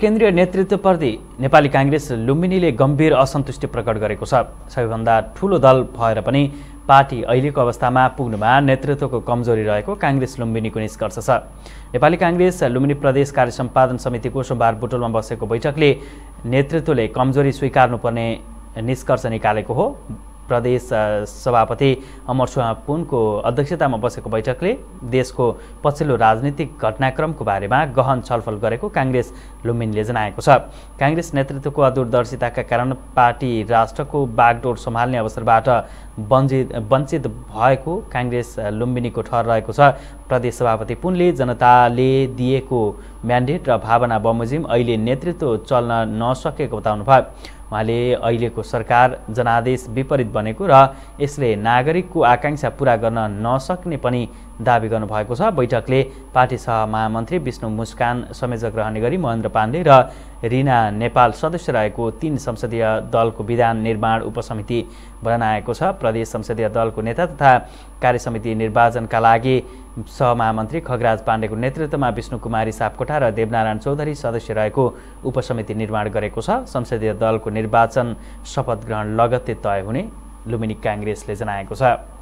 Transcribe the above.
केन्द्रीय नेतृत्वप्रति नेपाली काङ्ग्रेस लुम्बिनीले गम्भीर असन्तुष्टि प्रकट गरेको छ सबैभन्दा ठुलो दल भएर पनि पार्टी अहिलेको अवस्थामा पुग्नुमा नेतृत्वको कमजोरी रहेको काङ्ग्रेस लुम्बिनीको निष्कर्ष छ नेपाली काङ्ग्रेस लुम्बिनी प्रदेश कार्य सम्पादन समितिको सोमबार बुटोलमा बसेको बैठकले नेतृत्वले कमजोरी स्वीकार्नुपर्ने निष्कर्ष निकालेको हो प्रदेश सभापति अमर सुहा पुनको अध्यक्षतामा बसेको बैठकले देशको पछिल्लो राजनीतिक घटनाक्रमको बारेमा गहन छलफल गरेको काङ्ग्रेस लुम्बिनले जनाएको छ काङ्ग्रेस नेतृत्वको अदूरदर्शिताका कारण पार्टी राष्ट्रको बागडोर सम्हाल्ने अवसरबाट वञ्चित वञ्चित भएको काङ्ग्रेस लुम्बिनीको ठहर रहेको छ प्रदेश सभापति पुनले जनताले दिएको म्यान्डेट र भावना बमोजिम अहिले नेतृत्व चल्न नसकेको बताउनुभयो उहाँले अहिलेको सरकार जनादेश विपरीत बनेको र यसले नागरिकको आकाङ्क्षा पुरा गर्न नसक्ने पनि दावी गर्नुभएको छ बैठकले पार्टी सह महामन्त्री विष्णु मुस्कान संयोजक रहने गरी महेन्द्र पाण्डे र रिना नेपाल सदस्य रहेको तीन संसदीय दलको विधान निर्माण उपसमिति बनाएको छ प्रदेश संसदीय दलको नेता तथा कार्यसमिति निर्वाचनका लागि सहमहामन्त्री खगराज पाण्डेको नेतृत्वमा विष्णु कुमारी सापकोटा र देवनारायण चौधरी सदस्य रहेको उपसमिति निर्माण गरेको छ संसदीय दलको निर्वाचन शपथ ग्रहण लगत्तै तय हुने लुम्बिनी काङ्ग्रेसले जनाएको छ